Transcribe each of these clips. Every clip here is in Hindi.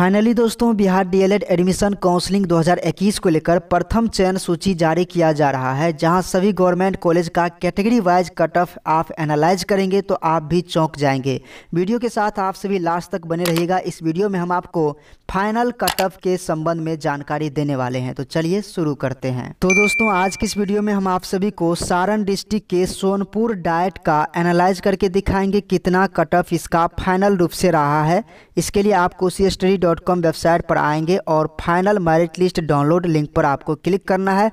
फाइनली दोस्तों बिहार डीएलएड एडमिशन काउंसलिंग 2021 को लेकर प्रथम चयन सूची जारी किया जा रहा है जहां सभी गवर्नमेंट कॉलेज का कैटेगरी वाइज कट ऑफ आप एनालाइज करेंगे तो आप भी चौंक जाएंगे वीडियो के साथ आप सभी लास्ट तक बने रहिएगा इस वीडियो में हम आपको फाइनल कट ऑफ के संबंध में जानकारी देने वाले हैं तो चलिए शुरू करते हैं तो दोस्तों आज की इस वीडियो में हम आप सभी को सारण डिस्ट्रिक्ट के सोनपुर डाइट का एनालाइज करके दिखाएंगे कितना कट ऑफ इसका फाइनल रूप से रहा है इसके लिए आपको सी डॉट कॉम वेबसाइट पर आएंगे और final merit list download link पर आपको क्लिक करना है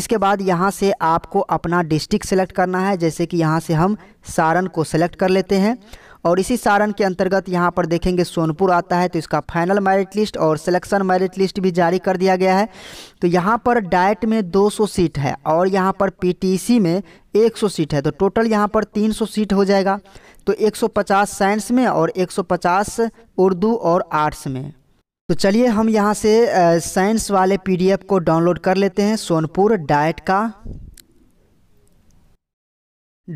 इसके बाद यहाँ से आपको अपना डिस्ट्रिक्ट सेलेक्ट करना है जैसे कि यहाँ से हम सारण को सेलेक्ट कर लेते हैं और इसी सारण के अंतर्गत यहाँ पर देखेंगे सोनपुर आता है तो इसका फाइनल मेरिट लिस्ट और सिलेक्शन मेरिट लिस्ट भी जारी कर दिया गया है तो यहाँ पर डाइट में 200 सीट है और यहाँ पर पीटीसी में 100 सीट है तो टोटल यहाँ पर 300 सीट हो जाएगा तो 150 साइंस में और 150 उर्दू और आर्ट्स में तो चलिए हम यहाँ से साइंस वाले पीडीएफ को डाउनलोड कर लेते हैं सोनपुर डाइट का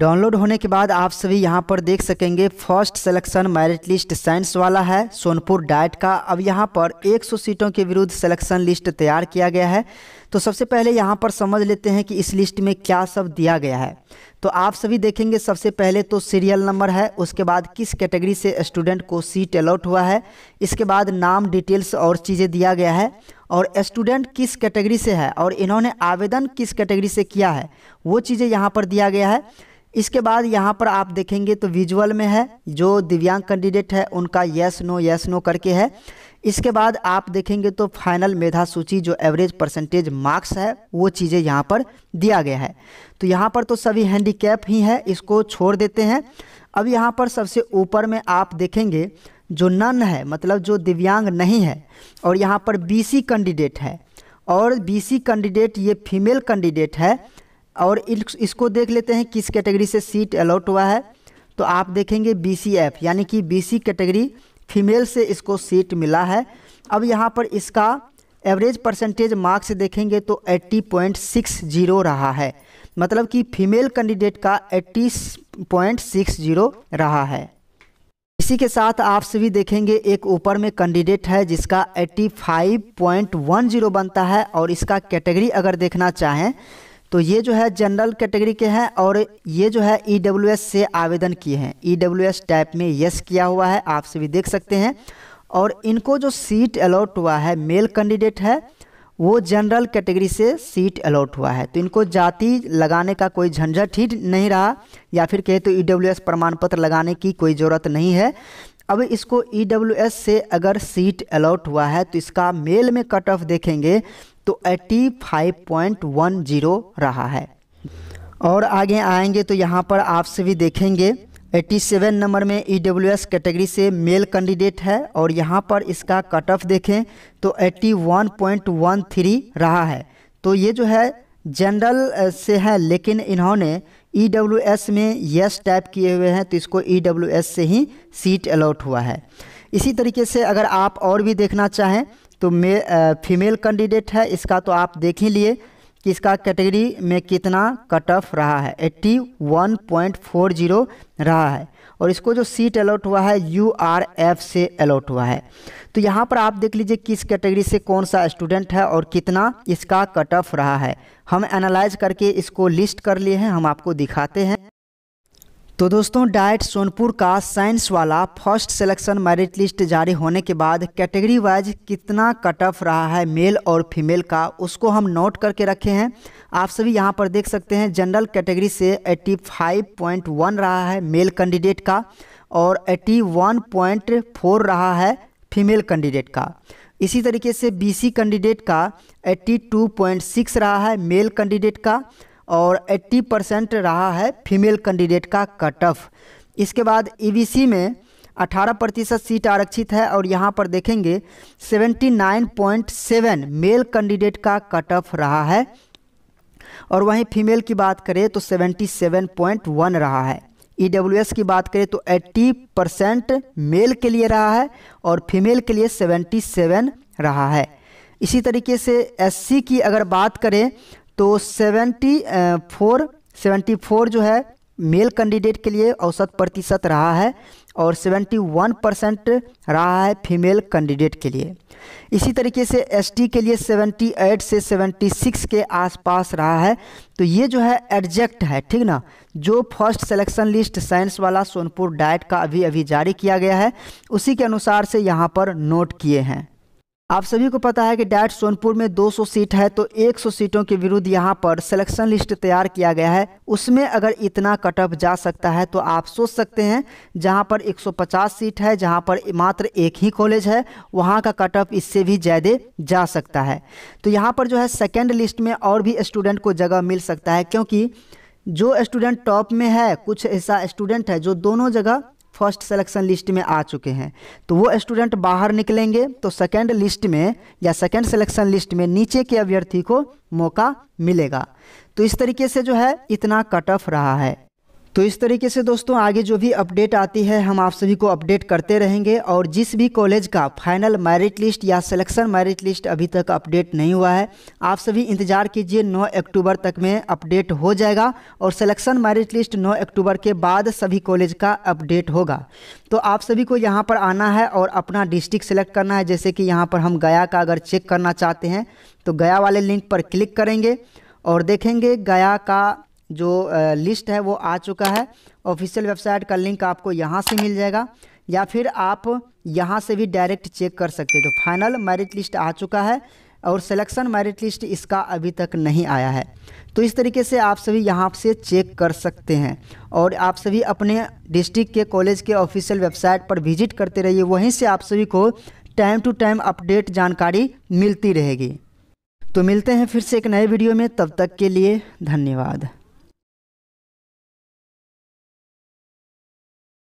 डाउनलोड होने के बाद आप सभी यहाँ पर देख सकेंगे first selection merit list science वाला है सोनपुर डाइट का अब यहाँ पर 100 सीटों के विरुद्ध सिलेक्शन लिस्ट तैयार किया गया है तो सबसे पहले यहाँ पर समझ लेते हैं कि इस लिस्ट में क्या सब दिया गया है तो आप सभी देखेंगे सबसे पहले तो सीरियल नंबर है उसके बाद किस कैटेगरी से स्टूडेंट को सीट अलाउट हुआ है इसके बाद नाम डिटेल्स और चीज़ें दिया गया है और स्टूडेंट किस कैटेगरी से है और इन्होंने आवेदन किस कैटेगरी से किया है वो चीज़ें यहाँ पर दिया गया है इसके बाद यहाँ पर आप देखेंगे तो विजुअल में है जो दिव्यांग कैंडिडेट है उनका यस नो यस नो करके है इसके बाद आप देखेंगे तो फाइनल मेधा सूची जो एवरेज परसेंटेज मार्क्स है वो चीज़ें यहाँ पर दिया गया है तो यहाँ पर तो सभी हैंडीकैप ही है इसको छोड़ देते हैं अब यहाँ पर सबसे ऊपर में आप देखेंगे जो नन है मतलब जो दिव्यांग नहीं है और यहाँ पर बीसी कैंडिडेट है और बीसी कैंडिडेट ये फीमेल कैंडिडेट है और इसको देख लेते हैं किस कैटेगरी से सीट अलॉट हुआ है तो आप देखेंगे बी सी एफ यानी कि बी सी कैटेगरी फीमेल से इसको सीट मिला है अब यहाँ पर इसका एवरेज परसेंटेज मार्क्स देखेंगे तो 80.60 रहा है मतलब कि फीमेल कैंडिडेट का 80.60 रहा है इसी के साथ आप सभी देखेंगे एक ऊपर में कैंडिडेट है जिसका 85.10 बनता है और इसका कैटेगरी अगर देखना चाहें तो ये जो है जनरल कैटेगरी के हैं और ये जो है ई e से आवेदन किए हैं ई e टाइप में यस किया हुआ है आप सभी देख सकते हैं और इनको जो सीट अलॉट हुआ है मेल कैंडिडेट है वो जनरल कैटेगरी से सीट अलॉट हुआ है तो इनको जाति लगाने का कोई झंझट ही नहीं रहा या फिर कहे तो ई e प्रमाण पत्र लगाने की कोई ज़रूरत नहीं है अब इसको ई e से अगर सीट अलॉट हुआ है तो इसका मेल में कट ऑफ देखेंगे तो 85.10 रहा है और आगे आएंगे तो यहाँ पर आपसे भी देखेंगे 87 नंबर में ई e कैटेगरी से मेल कैंडिडेट है और यहाँ पर इसका कट ऑफ देखें तो 81.13 रहा है तो ये जो है जनरल से है लेकिन इन्होंने ई डब्ल्यू एस में यस टाइप किए हुए हैं तो इसको ई डब्ल्यू एस से ही सीट अलॉट हुआ है इसी तरीके से अगर आप और भी देखना चाहें तो मे फीमेल कैंडिडेट है इसका तो आप देख ही लिए कि इसका कैटेगरी में कितना कट ऑफ रहा है eighty one point four zero रहा है और इसको जो सीट अलॉट हुआ है यू आर एफ से अलॉट हुआ है तो यहाँ पर आप देख लीजिए किस कैटेगरी से कौन सा स्टूडेंट है और कितना इसका कट ऑफ रहा है हम एनालाइज करके इसको लिस्ट कर लिए हैं हम आपको दिखाते हैं तो दोस्तों डाइट सोनपुर का साइंस वाला फर्स्ट सिलेक्शन मेरिट लिस्ट जारी होने के बाद कैटेगरी वाइज कितना कट ऑफ रहा है मेल और फीमेल का उसको हम नोट करके रखे हैं आप सभी यहां पर देख सकते हैं जनरल कैटेगरी से 85.1 रहा है मेल कैंडिडेट का और 81.4 रहा है फीमेल कैंडिडेट का इसी तरीके से बीसी कैंडिडेट का 82.6 रहा है मेल कैंडिडेट का और 80 परसेंट रहा है फीमेल कैंडिडेट का कट ऑफ इसके बाद ईवीसी e में 18 प्रतिशत सीट आरक्षित है और यहाँ पर देखेंगे 79.7 मेल कैंडिडेट का कट ऑफ रहा है और वहीं फीमेल की बात करें तो 77.1 रहा है ई e की बात करें तो 80 परसेंट मेल के लिए रहा है और फीमेल के लिए 77 रहा है इसी तरीके से एससी की अगर बात करें तो सेवेंटी फोर सेवेंटी फोर जो है मेल कैंडिडेट के लिए औसत प्रतिशत रहा है और 71 परसेंट रहा है फीमेल कैंडिडेट के लिए इसी तरीके से एसटी के लिए 78 से 76 के आसपास रहा है तो ये जो है एडजेक्ट है ठीक ना जो फर्स्ट सिलेक्शन लिस्ट साइंस वाला सोनपुर डाइट का अभी अभी जारी किया गया है उसी के अनुसार से यहाँ पर नोट किए हैं आप सभी को पता है कि डैट सोनपुर में 200 सीट है तो 100 सीटों के विरुद्ध यहां पर सिलेक्शन लिस्ट तैयार किया गया है उसमें अगर इतना कटअप जा सकता है तो आप सोच सकते हैं जहां पर 150 सीट है जहां पर मात्र एक ही कॉलेज है वहां का कटअप इससे भी ज़्यादा जा सकता है तो यहां पर जो है सेकेंड लिस्ट में और भी स्टूडेंट को जगह मिल सकता है क्योंकि जो स्टूडेंट टॉप में है कुछ ऐसा स्टूडेंट है जो दोनों जगह फर्स्ट सिलेक्शन लिस्ट में आ चुके हैं तो वो स्टूडेंट बाहर निकलेंगे तो सेकेंड लिस्ट में या सेकेंड सेलेक्शन लिस्ट में नीचे के अभ्यर्थी को मौका मिलेगा तो इस तरीके से जो है इतना कट ऑफ रहा है तो इस तरीके से दोस्तों आगे जो भी अपडेट आती है हम आप सभी को अपडेट करते रहेंगे और जिस भी कॉलेज का फाइनल मेरिट लिस्ट या सिलेक्शन मेरिट लिस्ट अभी तक अपडेट नहीं हुआ है आप सभी इंतज़ार कीजिए 9 अक्टूबर तक में अपडेट हो जाएगा और सिलेक्शन मेरिट लिस्ट 9 अक्टूबर के बाद सभी कॉलेज का अपडेट होगा तो आप सभी को यहाँ पर आना है और अपना डिस्ट्रिक्ट सेलेक्ट करना है जैसे कि यहाँ पर हम गया का अगर चेक करना चाहते हैं तो गया वाले लिंक पर क्लिक करेंगे और देखेंगे गया का जो लिस्ट है वो आ चुका है ऑफिशियल वेबसाइट का लिंक आपको यहाँ से मिल जाएगा या फिर आप यहाँ से भी डायरेक्ट चेक कर सकते हैं तो फाइनल मेरिट लिस्ट आ चुका है और सिलेक्शन मेरिट लिस्ट इसका अभी तक नहीं आया है तो इस तरीके से आप सभी यहाँ से चेक कर सकते हैं और आप सभी अपने डिस्ट्रिक्ट के कॉलेज के ऑफिशियल वेबसाइट पर विजिट करते रहिए वहीं से आप सभी को टाइम टू टाइम अपडेट जानकारी मिलती रहेगी तो मिलते हैं फिर से एक नए वीडियो में तब तक के लिए धन्यवाद